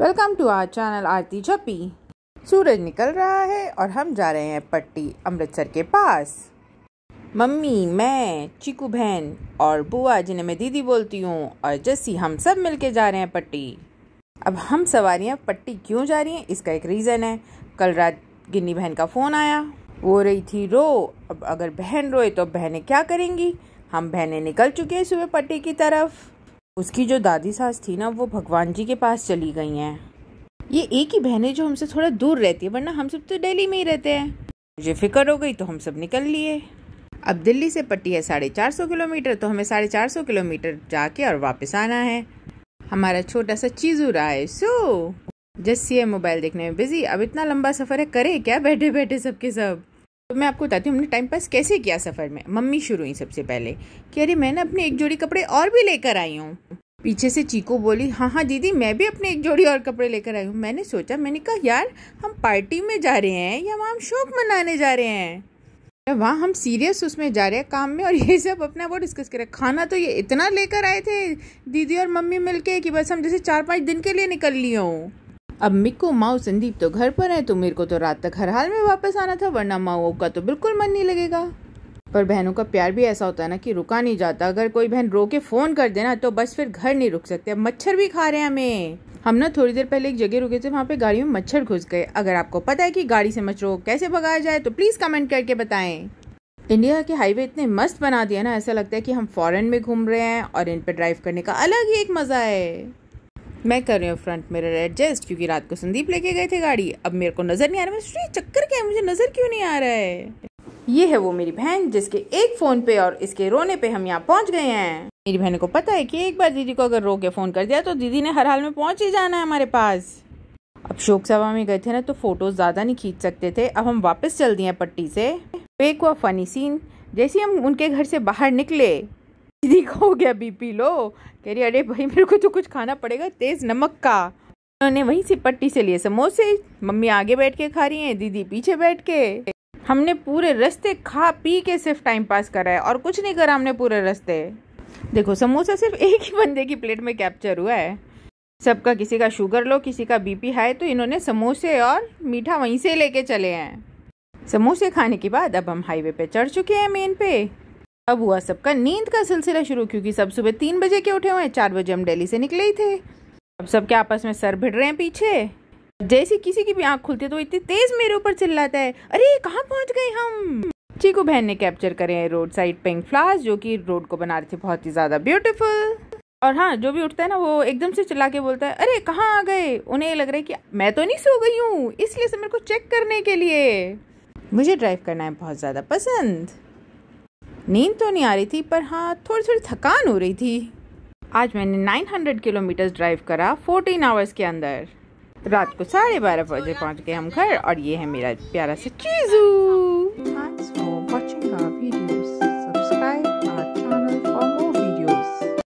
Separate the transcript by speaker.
Speaker 1: welcome to our channel आरती झपी सूरज निकल रहा है और हम जा रहे हैं पट्टी अमृतसर के पास मम्मी मैं चीकू बहन और बुआ जिन्हें मैं दीदी बोलती हूँ और जस्सी हम सब मिलके जा रहे हैं पट्टी अब हम सवारियाँ पट्टी क्यों जा रही हैं इसका एक रीज़न है कल रात गिन्नी बहन का फ़ोन आया वो रही थी रो अब अगर बहन रोए तो बहनें क्या करेंगी हम बहनें निकल चुके हैं सुबह पट्टी की तरफ उसकी जो दादी सास थी ना वो भगवान जी के पास चली गई हैं ये एक ही बहन है जो हमसे थोड़ा दूर रहती है वरना हम सब तो दिल्ली में ही रहते हैं मुझे फिक्र हो गई तो हम सब निकल लिए अब दिल्ली से पट्टी है साढ़े चार सौ किलोमीटर तो हमें साढ़े चार सौ किलोमीटर जाके और वापस आना है हमारा छोटा सा चीजू रहा है सो जस्सी है मोबाइल देखने में बिजी अब इतना लंबा सफ़र है करे क्या बैठे बैठे सबके सब तो मैं आपको बताती हूँ हमने टाइम पास कैसे किया सफ़र में मम्मी शुरू हुई सबसे पहले कि अरे मैं ना अपने एक जोड़ी कपड़े और भी लेकर आई हूँ पीछे से चीकू बोली हाँ हाँ दीदी मैं भी अपने एक जोड़ी और कपड़े लेकर आई हूँ मैंने सोचा मैंने कहा यार हम पार्टी में जा रहे हैं या वहाँ हम शौक मनाने जा रहे हैं वहाँ हम सीरियस उसमें जा रहे हैं काम में और ये सब अपना वो डिस्कस हैं खाना तो ये इतना लेकर आए थे दीदी और मम्मी मिलके कि बस हम जैसे चार पाँच दिन के लिए निकल लिए हूँ अब मिक्कू माऊ संदीप तो घर पर है तो मेरे को तो रात तक हर हाल में वापस आना था वरना माओ का तो बिल्कुल मन नहीं लगेगा पर बहनों का प्यार भी ऐसा होता है ना कि रुका नहीं जाता अगर कोई बहन रो के फ़ोन कर देना तो बस फिर घर नहीं रुक सकते अब मच्छर भी खा रहे हैं हमें हम ना थोड़ी देर पहले एक जगह रुके थे वहाँ पे गाड़ी में मच्छर घुस गए अगर आपको पता है कि गाड़ी से मच्छरों को कैसे भगाया जाए तो प्लीज़ कमेंट करके बताएं इंडिया के हाईवे इतने मस्त बना दिया ना ऐसा लगता है कि हम फॉरेन में घूम रहे हैं और इन पर ड्राइव करने का अलग ही एक मज़ा है मैं कर रही हूँ फ्रंट मिरर एडजस्ट क्योंकि रात को संदीप लेके गए थे गाड़ी अब मेरे को नज़र नहीं आ रहा है चक्कर क्या है मुझे नज़र क्यों नहीं आ रहा है ये है वो मेरी बहन जिसके एक फ़ोन पे और इसके रोने पे हम यहाँ पहुँच गए हैं मेरी बहन को पता है कि एक बार दीदी को अगर रो के फ़ोन कर दिया तो दीदी ने हर हाल में पहुँच ही जाना है हमारे पास अब शोक सभा में गए थे ना तो फ़ोटोज़ ज़्यादा नहीं खींच सकते थे अब हम वापस चल दिए पट्टी से एक वो फनी सीन जैसे हम उनके घर से बाहर निकले दीदी को हो गया बीपी लो कह रही अरे भाई मेरे को तो कुछ खाना पड़ेगा तेज़ नमक का उन्होंने वहीं से पट्टी से लिए समोसे मम्मी आगे बैठ के खा रही हैं दीदी पीछे बैठ के हमने पूरे रास्ते खा पी के सिर्फ टाइम पास करा है और कुछ नहीं करा हमने पूरे रास्ते देखो समोसा सिर्फ एक ही बंदे की प्लेट में कैप्चर हुआ है सबका किसी का शुगर लो किसी का बीपी हाई तो इन्होंने समोसे और मीठा वहीं से लेके चले हैं समोसे खाने के बाद अब हम हाईवे पे चढ़ चुके हैं मेन पे अब हुआ सबका नींद का सिलसिला शुरू क्योंकि सब सुबह तीन बजे के उठे हुए हैं चार बजे हम डेली से निकले ही थे अब सबके आपस में सर भिड़ रहे हैं पीछे जैसे किसी की भी आंख खुलती है तो इतनी तेज मेरे ऊपर चिल्लाता है अरे कहाँ पहुंच गए हम चीकू बहन ने कैप्चर करे हैं रोड साइड पिंक फ्लावर्स जो कि रोड को बना रहे थे बहुत ही ज़्यादा ब्यूटीफुल और हाँ जो भी उठता है ना वो एकदम से चिल्ला के बोलता है अरे कहाँ आ गए उन्हें लग रहा है कि मैं तो नहीं सो गई हूँ इसलिए मेरे को चेक करने के लिए मुझे ड्राइव करना है बहुत ज़्यादा पसंद नींद तो नहीं आ रही थी पर हाँ थोड़ी थोड़ी थकान हो रही थी आज मैंने 900 किलोमीटर ड्राइव करा 14 आवर्स के अंदर रात को साढ़े बारह बजे पहुंच गए हम घर और ये है मेरा प्यारा सा चीजू